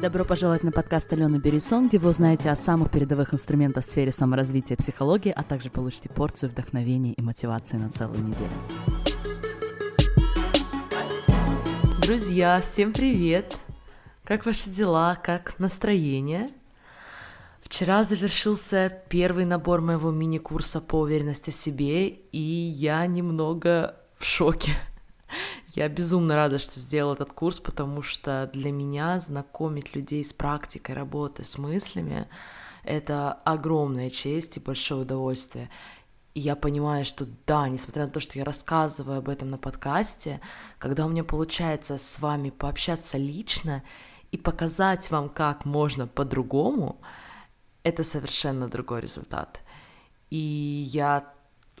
Добро пожаловать на подкаст Алены Берисон, где вы узнаете о самых передовых инструментах в сфере саморазвития и психологии, а также получите порцию вдохновения и мотивации на целую неделю. Друзья, всем привет! Как ваши дела? Как настроение? Вчера завершился первый набор моего мини-курса по уверенности в себе, и я немного в шоке я безумно рада, что сделала этот курс, потому что для меня знакомить людей с практикой работы, с мыслями — это огромная честь и большое удовольствие. И я понимаю, что да, несмотря на то, что я рассказываю об этом на подкасте, когда у меня получается с вами пообщаться лично и показать вам, как можно по-другому, это совершенно другой результат. И я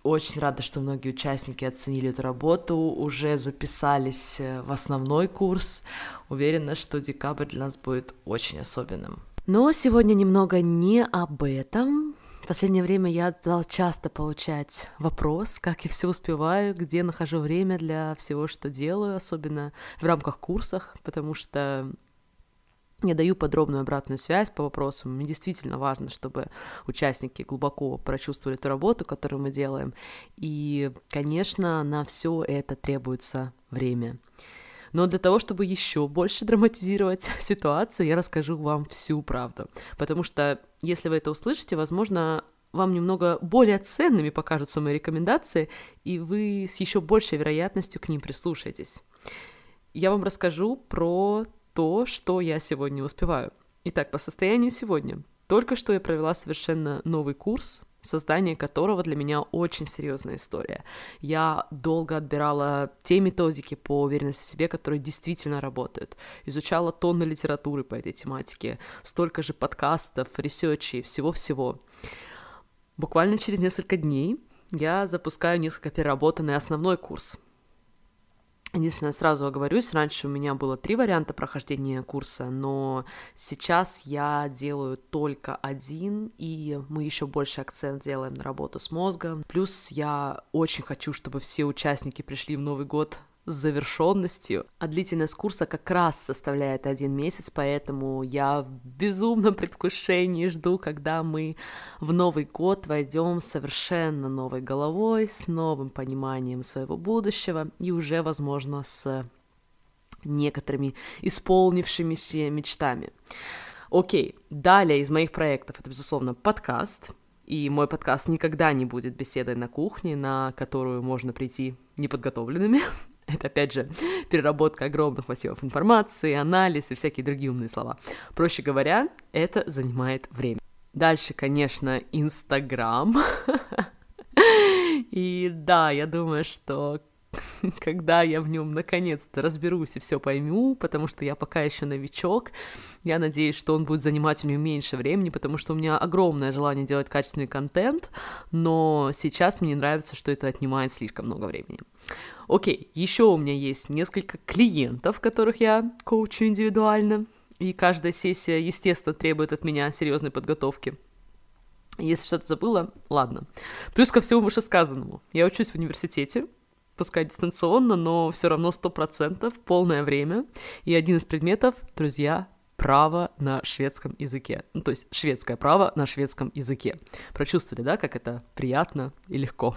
очень рада, что многие участники оценили эту работу, уже записались э, в основной курс. Уверена, что декабрь для нас будет очень особенным. Но сегодня немного не об этом. В последнее время я стала часто получать вопрос, как я все успеваю, где нахожу время для всего, что делаю, особенно в рамках курсах, потому что я даю подробную обратную связь по вопросам. Мне действительно важно, чтобы участники глубоко прочувствовали ту работу, которую мы делаем. И, конечно, на все это требуется время. Но для того, чтобы еще больше драматизировать ситуацию, я расскажу вам всю правду. Потому что, если вы это услышите, возможно, вам немного более ценными покажутся мои рекомендации, и вы с еще большей вероятностью к ним прислушаетесь. Я вам расскажу про то, что я сегодня успеваю. Итак, по состоянию сегодня. Только что я провела совершенно новый курс, создание которого для меня очень серьезная история. Я долго отбирала те методики по уверенности в себе, которые действительно работают. Изучала тонны литературы по этой тематике, столько же подкастов, ресерчей, всего-всего. Буквально через несколько дней я запускаю несколько переработанный основной курс, Единственное, сразу оговорюсь, раньше у меня было три варианта прохождения курса, но сейчас я делаю только один, и мы еще больше акцент делаем на работу с мозгом. Плюс я очень хочу, чтобы все участники пришли в Новый год с завершенностью. А длительность курса как раз составляет один месяц, поэтому я в безумном предвкушении жду, когда мы в Новый год войдем совершенно новой головой, с новым пониманием своего будущего и уже, возможно, с некоторыми исполнившимися мечтами. Окей, далее из моих проектов это, безусловно, подкаст. И мой подкаст никогда не будет беседой на кухне, на которую можно прийти неподготовленными. Это, опять же, переработка огромных массивов информации, анализ и всякие другие умные слова. Проще говоря, это занимает время. Дальше, конечно, Инстаграм. И да, я думаю, что когда я в нем наконец-то разберусь и все пойму, потому что я пока еще новичок. Я надеюсь, что он будет занимать у меня меньше времени, потому что у меня огромное желание делать качественный контент, но сейчас мне нравится, что это отнимает слишком много времени. Окей, еще у меня есть несколько клиентов, которых я коучу индивидуально, и каждая сессия, естественно, требует от меня серьезной подготовки. Если что-то забыла, ладно. Плюс ко всему вышесказанному. Я учусь в университете, пускай дистанционно, но все равно сто процентов полное время. И один из предметов, друзья, право на шведском языке. Ну, то есть шведское право на шведском языке. Прочувствовали, да, как это приятно и легко?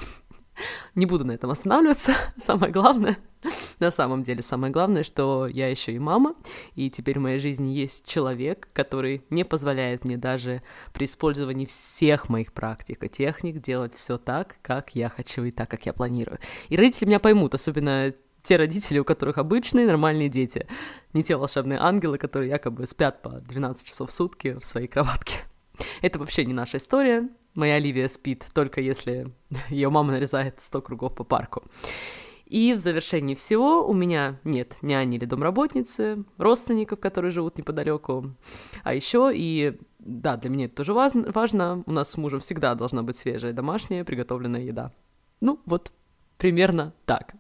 Не буду на этом останавливаться. Самое главное, на самом деле, самое главное, что я еще и мама, и теперь в моей жизни есть человек, который не позволяет мне даже при использовании всех моих практик и техник делать все так, как я хочу и так, как я планирую. И родители меня поймут, особенно те родители, у которых обычные нормальные дети, не те волшебные ангелы, которые якобы спят по 12 часов в сутки в своей кроватке. Это вообще не наша история, Моя Оливия спит, только если ее мама нарезает 100 кругов по парку. И в завершении всего у меня нет няни или домработницы, родственников, которые живут неподалеку. А еще и да, для меня это тоже важно, важно. У нас с мужем всегда должна быть свежая домашняя приготовленная еда. Ну, вот примерно так.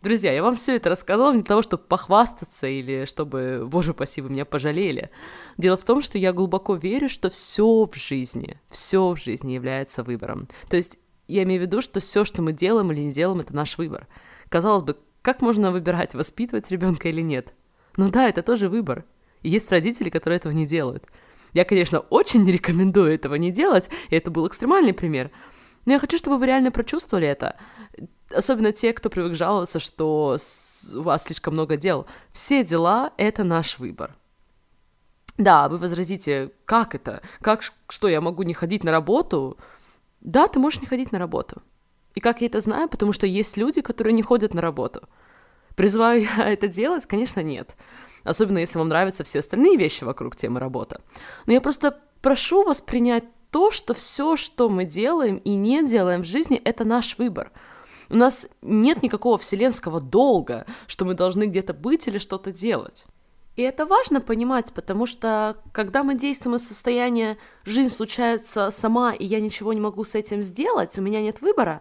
Друзья, я вам все это рассказала не для того, чтобы похвастаться или чтобы, боже упаси, вы меня пожалели. Дело в том, что я глубоко верю, что все в жизни, все в жизни является выбором. То есть я имею в виду, что все, что мы делаем или не делаем, это наш выбор. Казалось бы, как можно выбирать, воспитывать ребенка или нет? Ну да, это тоже выбор. И есть родители, которые этого не делают. Я, конечно, очень не рекомендую этого не делать, и это был экстремальный пример. Но я хочу, чтобы вы реально прочувствовали это особенно те, кто привык жаловаться, что у вас слишком много дел. Все дела — это наш выбор. Да, вы возразите, как это? Как, что, я могу не ходить на работу? Да, ты можешь не ходить на работу. И как я это знаю? Потому что есть люди, которые не ходят на работу. Призываю я это делать? Конечно, нет. Особенно, если вам нравятся все остальные вещи вокруг темы работа. Но я просто прошу вас принять то, что все, что мы делаем и не делаем в жизни, это наш выбор. У нас нет никакого вселенского долга, что мы должны где-то быть или что-то делать. И это важно понимать, потому что когда мы действуем из состояния «жизнь случается сама, и я ничего не могу с этим сделать, у меня нет выбора»,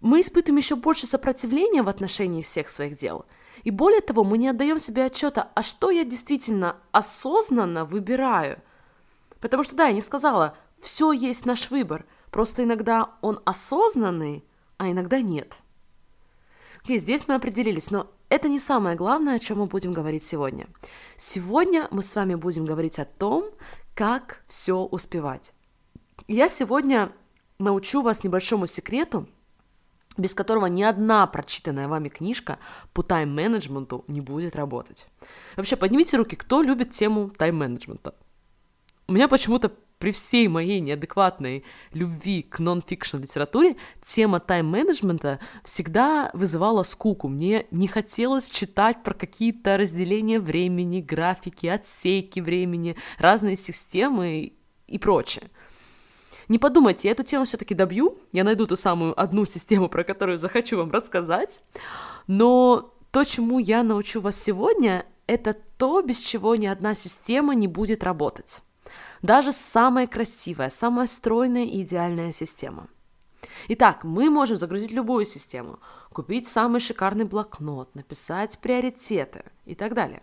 мы испытываем еще больше сопротивления в отношении всех своих дел. И более того, мы не отдаем себе отчета, а что я действительно осознанно выбираю. Потому что, да, я не сказала, все есть наш выбор, просто иногда он осознанный, а иногда нет. Окей, здесь мы определились, но это не самое главное, о чем мы будем говорить сегодня. Сегодня мы с вами будем говорить о том, как все успевать. Я сегодня научу вас небольшому секрету, без которого ни одна прочитанная вами книжка по тайм-менеджменту не будет работать. Вообще, поднимите руки, кто любит тему тайм-менеджмента. У меня почему-то при всей моей неадекватной любви к нон-фикшн литературе, тема тайм-менеджмента всегда вызывала скуку. Мне не хотелось читать про какие-то разделения времени, графики, отсеки времени, разные системы и прочее. Не подумайте, я эту тему все-таки добью, я найду ту самую одну систему, про которую захочу вам рассказать, но то, чему я научу вас сегодня, это то, без чего ни одна система не будет работать даже самая красивая, самая стройная и идеальная система. Итак, мы можем загрузить любую систему, купить самый шикарный блокнот, написать приоритеты и так далее.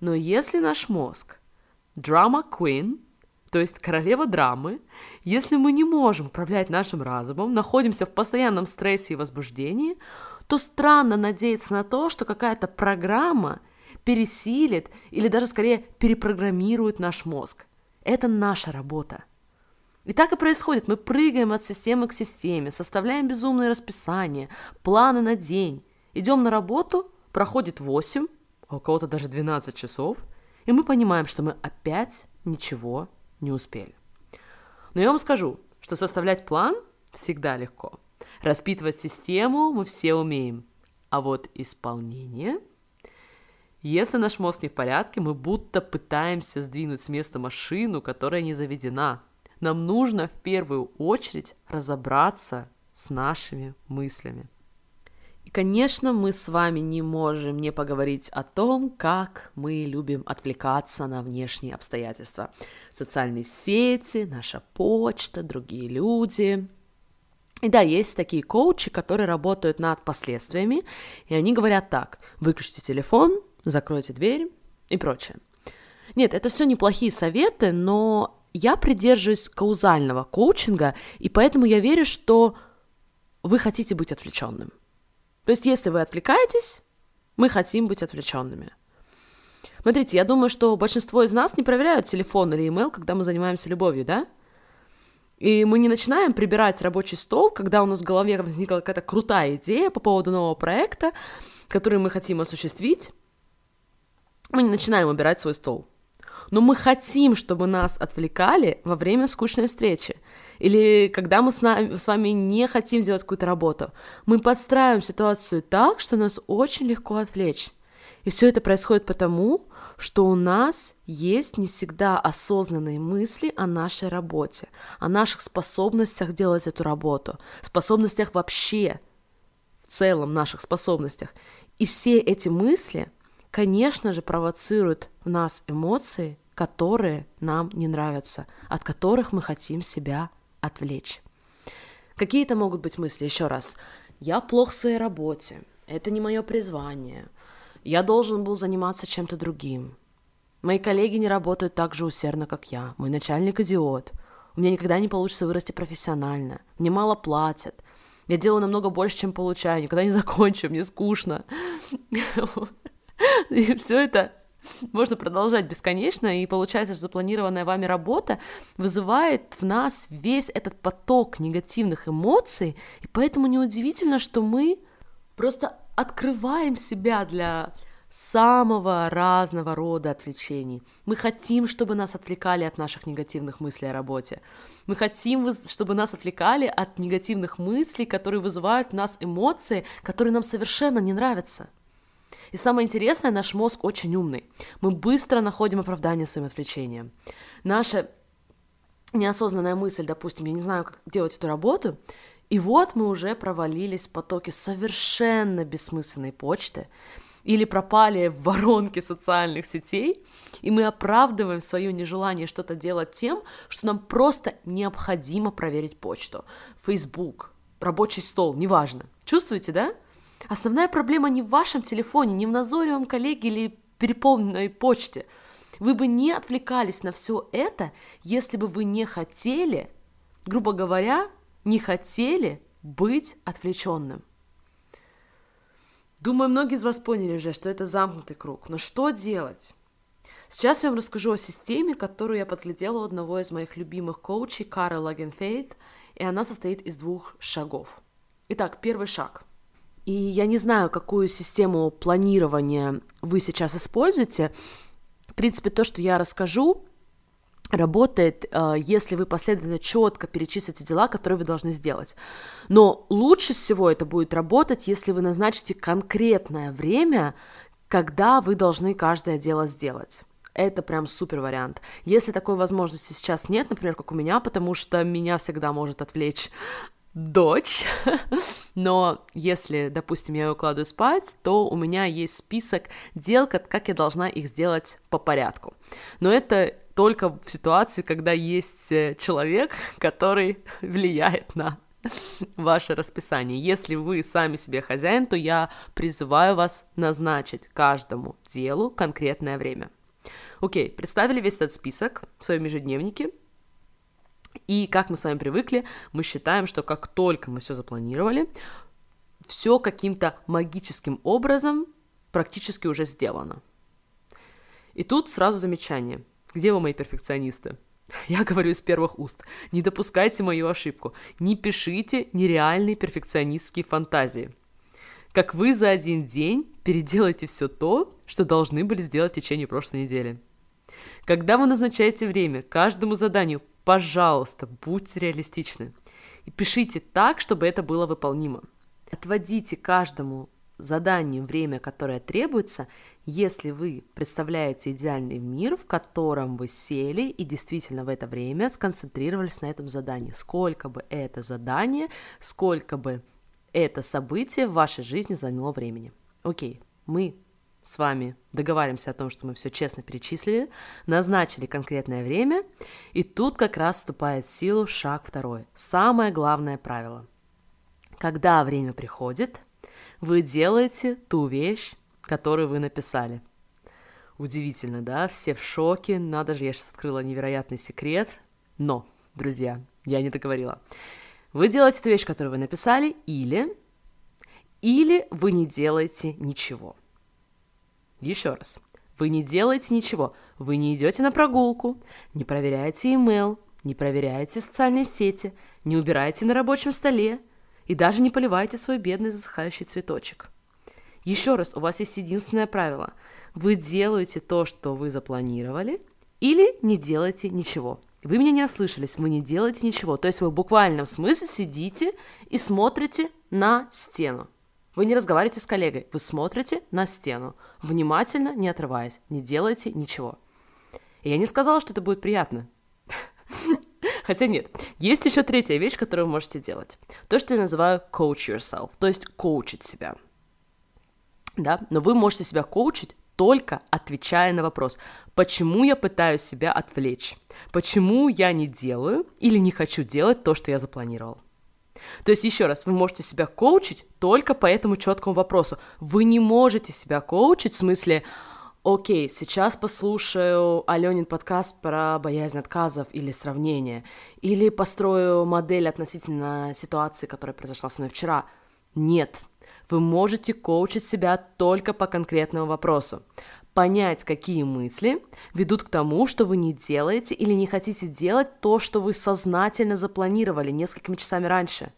Но если наш мозг драма queen, то есть королева драмы, если мы не можем управлять нашим разумом, находимся в постоянном стрессе и возбуждении, то странно надеяться на то, что какая-то программа пересилит или даже скорее перепрограммирует наш мозг – это наша работа. И так и происходит. Мы прыгаем от системы к системе, составляем безумные расписания, планы на день. Идем на работу, проходит 8, а у кого-то даже 12 часов, и мы понимаем, что мы опять ничего не успели. Но я вам скажу, что составлять план всегда легко. Распитывать систему мы все умеем. А вот исполнение – если наш мозг не в порядке, мы будто пытаемся сдвинуть с места машину, которая не заведена. Нам нужно в первую очередь разобраться с нашими мыслями. И, конечно, мы с вами не можем не поговорить о том, как мы любим отвлекаться на внешние обстоятельства. Социальные сети, наша почта, другие люди. И да, есть такие коучи, которые работают над последствиями, и они говорят так, выключите телефон, закройте дверь и прочее. Нет, это все неплохие советы, но я придерживаюсь каузального коучинга, и поэтому я верю, что вы хотите быть отвлеченным. То есть, если вы отвлекаетесь, мы хотим быть отвлеченными. Смотрите, я думаю, что большинство из нас не проверяют телефон или email, когда мы занимаемся любовью, да? И мы не начинаем прибирать рабочий стол, когда у нас в голове возникла какая-то крутая идея по поводу нового проекта, который мы хотим осуществить, мы не начинаем убирать свой стол. Но мы хотим, чтобы нас отвлекали во время скучной встречи. Или когда мы с, нами, с вами не хотим делать какую-то работу. Мы подстраиваем ситуацию так, что нас очень легко отвлечь. И все это происходит потому, что у нас есть не всегда осознанные мысли о нашей работе, о наших способностях делать эту работу, способностях вообще, в целом наших способностях. И все эти мысли – конечно же, провоцируют в нас эмоции, которые нам не нравятся, от которых мы хотим себя отвлечь. Какие это могут быть мысли? Еще раз. Я плох в своей работе. Это не мое призвание. Я должен был заниматься чем-то другим. Мои коллеги не работают так же усердно, как я. Мой начальник идиот. У меня никогда не получится вырасти профессионально. Мне мало платят. Я делаю намного больше, чем получаю. Никогда не закончу. Мне скучно. И все это можно продолжать бесконечно, и получается, что запланированная вами работа вызывает в нас весь этот поток негативных эмоций, и поэтому неудивительно, что мы просто открываем себя для самого разного рода отвлечений. Мы хотим, чтобы нас отвлекали от наших негативных мыслей о работе. Мы хотим, чтобы нас отвлекали от негативных мыслей, которые вызывают в нас эмоции, которые нам совершенно не нравятся. И самое интересное, наш мозг очень умный. Мы быстро находим оправдание своим отвлечениям. Наша неосознанная мысль, допустим, я не знаю, как делать эту работу, и вот мы уже провалились в потоке совершенно бессмысленной почты, или пропали в воронке социальных сетей, и мы оправдываем свое нежелание что-то делать тем, что нам просто необходимо проверить почту, Facebook, рабочий стол, неважно. Чувствуете, да? Основная проблема не в вашем телефоне, не в назойливом коллеге или переполненной почте. Вы бы не отвлекались на все это, если бы вы не хотели, грубо говоря, не хотели быть отвлеченным. Думаю, многие из вас поняли уже, что это замкнутый круг. Но что делать? Сейчас я вам расскажу о системе, которую я подглядела у одного из моих любимых коучей, Кары Лагенфейд, и она состоит из двух шагов. Итак, первый шаг – и я не знаю, какую систему планирования вы сейчас используете. В принципе, то, что я расскажу, работает, э, если вы последовательно четко перечислите дела, которые вы должны сделать. Но лучше всего это будет работать, если вы назначите конкретное время, когда вы должны каждое дело сделать. Это прям супер вариант. Если такой возможности сейчас нет, например, как у меня, потому что меня всегда может отвлечь дочь, но если, допустим, я ее кладу спать, то у меня есть список дел, как я должна их сделать по порядку. Но это только в ситуации, когда есть э, человек, который влияет на ваше расписание. Если вы сами себе хозяин, то я призываю вас назначить каждому делу конкретное время. Окей, представили весь этот список в своем ежедневнике, и как мы с вами привыкли, мы считаем, что как только мы все запланировали, все каким-то магическим образом практически уже сделано. И тут сразу замечание. Где вы, мои перфекционисты? Я говорю из первых уст. Не допускайте мою ошибку. Не пишите нереальные перфекционистские фантазии. Как вы за один день переделаете все то, что должны были сделать в течение прошлой недели. Когда вы назначаете время каждому заданию Пожалуйста, будьте реалистичны. И пишите так, чтобы это было выполнимо. Отводите каждому заданию время, которое требуется, если вы представляете идеальный мир, в котором вы сели и действительно в это время сконцентрировались на этом задании. Сколько бы это задание, сколько бы это событие в вашей жизни заняло времени. Окей, мы с вами договариваемся о том, что мы все честно перечислили, назначили конкретное время, и тут как раз вступает в силу шаг второй. Самое главное правило. Когда время приходит, вы делаете ту вещь, которую вы написали. Удивительно, да? Все в шоке. Надо же, я сейчас открыла невероятный секрет. Но, друзья, я не договорила. Вы делаете ту вещь, которую вы написали, или... Или вы не делаете ничего – еще раз. Вы не делаете ничего. Вы не идете на прогулку, не проверяете имейл, не проверяете социальные сети, не убираете на рабочем столе и даже не поливаете свой бедный засыхающий цветочек. Еще раз, у вас есть единственное правило. Вы делаете то, что вы запланировали, или не делаете ничего. Вы меня не ослышались, вы не делаете ничего. То есть вы в буквальном смысле сидите и смотрите на стену. Вы не разговариваете с коллегой, вы смотрите на стену, внимательно, не отрываясь, не делаете ничего. И я не сказала, что это будет приятно. Хотя нет, есть еще третья вещь, которую вы можете делать. То, что я называю coach yourself, то есть коучить себя. Да? Но вы можете себя коучить только отвечая на вопрос, почему я пытаюсь себя отвлечь, почему я не делаю или не хочу делать то, что я запланировал. То есть, еще раз, вы можете себя коучить только по этому четкому вопросу. Вы не можете себя коучить в смысле, окей, сейчас послушаю Аленин подкаст про боязнь отказов или сравнение, или построю модель относительно ситуации, которая произошла со мной вчера. Нет, вы можете коучить себя только по конкретному вопросу понять, какие мысли ведут к тому, что вы не делаете или не хотите делать то, что вы сознательно запланировали несколькими часами раньше.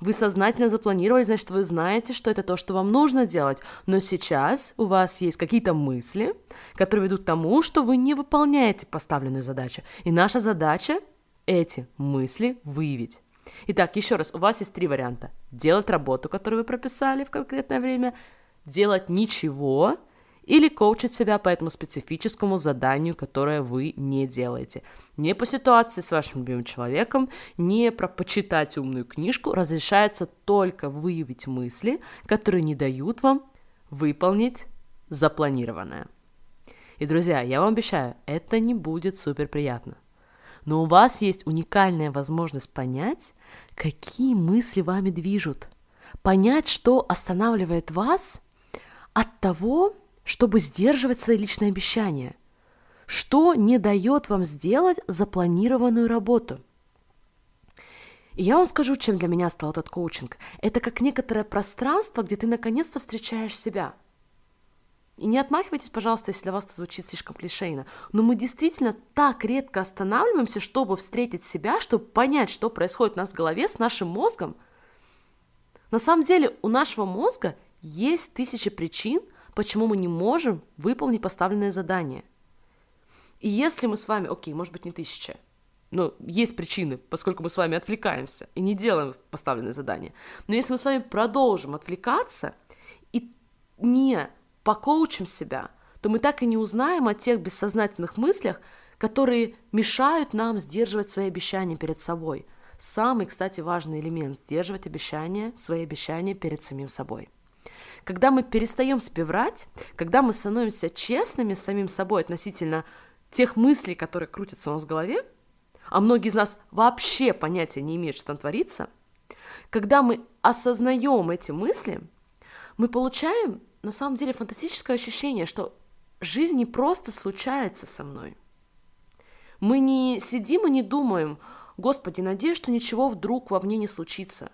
Вы сознательно запланировали, значит, вы знаете, что это то, что вам нужно делать, но сейчас у вас есть какие-то мысли, которые ведут к тому, что вы не выполняете поставленную задачу. И наша задача эти мысли выявить. Итак, еще раз, у вас есть три варианта. Делать работу, которую вы прописали в конкретное время, делать ничего – или коучить себя по этому специфическому заданию, которое вы не делаете. Не по ситуации с вашим любимым человеком, не про почитать умную книжку, разрешается только выявить мысли, которые не дают вам выполнить запланированное. И, друзья, я вам обещаю, это не будет супер приятно. Но у вас есть уникальная возможность понять, какие мысли вами движут. Понять, что останавливает вас от того, чтобы сдерживать свои личные обещания? Что не дает вам сделать запланированную работу? И я вам скажу, чем для меня стал этот коучинг. Это как некоторое пространство, где ты наконец-то встречаешь себя. И не отмахивайтесь, пожалуйста, если для вас это звучит слишком клишейно. Но мы действительно так редко останавливаемся, чтобы встретить себя, чтобы понять, что происходит у нас в голове с нашим мозгом. На самом деле у нашего мозга есть тысячи причин – почему мы не можем выполнить поставленное задание. И если мы с вами, окей, может быть не тысяча, но есть причины, поскольку мы с вами отвлекаемся и не делаем поставленное задание. Но если мы с вами продолжим отвлекаться и не покоучим себя, то мы так и не узнаем о тех бессознательных мыслях, которые мешают нам сдерживать свои обещания перед собой. Самый, кстати, важный элемент – сдерживать обещания, свои обещания перед самим собой. Когда мы перестаем себе врать, когда мы становимся честными с самим собой относительно тех мыслей, которые крутятся у нас в голове, а многие из нас вообще понятия не имеют, что там творится, когда мы осознаем эти мысли, мы получаем на самом деле фантастическое ощущение, что жизнь не просто случается со мной. Мы не сидим и не думаем, Господи, надеюсь, что ничего вдруг во мне не случится.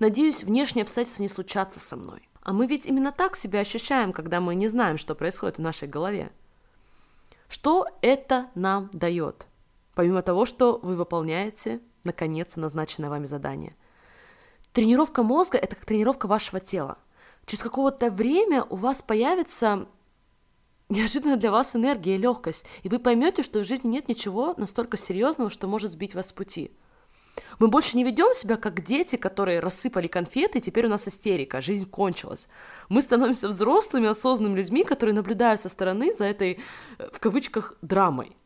Надеюсь, внешние обстоятельства не случатся со мной. А мы ведь именно так себя ощущаем, когда мы не знаем, что происходит в нашей голове. Что это нам дает? Помимо того, что вы выполняете, наконец, назначенное вами задание. Тренировка мозга – это как тренировка вашего тела. Через какое-то время у вас появится неожиданно для вас энергия и легкость, и вы поймете, что в жизни нет ничего настолько серьезного, что может сбить вас с пути – мы больше не ведем себя как дети, которые рассыпали конфеты, и теперь у нас истерика, жизнь кончилась. Мы становимся взрослыми, осознанными людьми, которые наблюдают со стороны за этой, э, в кавычках, драмой.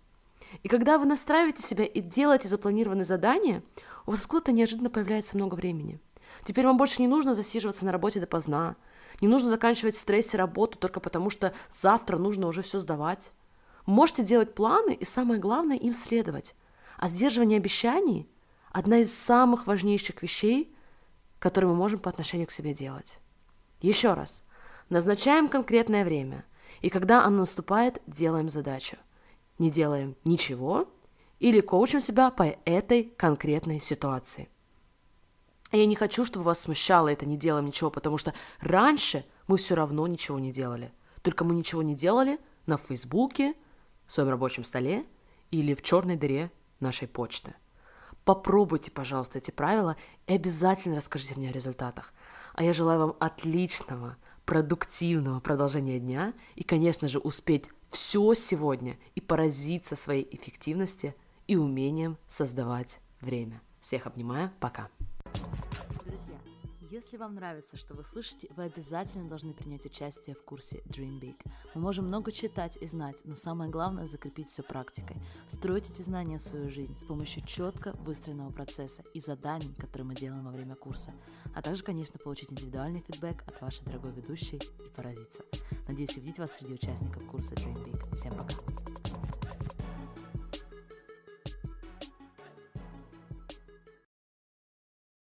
И когда вы настраиваете себя и делаете запланированные задания, у вас откуда-то неожиданно появляется много времени. Теперь вам больше не нужно засиживаться на работе допоздна, не нужно заканчивать в стрессе работу только потому, что завтра нужно уже все сдавать. Можете делать планы и, самое главное, им следовать. А сдерживание обещаний – одна из самых важнейших вещей, которые мы можем по отношению к себе делать. Еще раз, назначаем конкретное время, и когда оно наступает, делаем задачу. Не делаем ничего или коучим себя по этой конкретной ситуации. Я не хочу, чтобы вас смущало это «не делаем ничего», потому что раньше мы все равно ничего не делали. Только мы ничего не делали на Фейсбуке, в своем рабочем столе или в черной дыре нашей почты – Попробуйте, пожалуйста, эти правила и обязательно расскажите мне о результатах. А я желаю вам отличного, продуктивного продолжения дня и, конечно же, успеть все сегодня и поразиться своей эффективности и умением создавать время. Всех обнимаю, пока! Если вам нравится, что вы слышите, вы обязательно должны принять участие в курсе Dream Big. Мы можем много читать и знать, но самое главное – закрепить все практикой. Встроить эти знания в свою жизнь с помощью четко выстроенного процесса и заданий, которые мы делаем во время курса. А также, конечно, получить индивидуальный фидбэк от вашей дорогой ведущей и поразиться. Надеюсь увидеть вас среди участников курса Dream Big. Всем пока!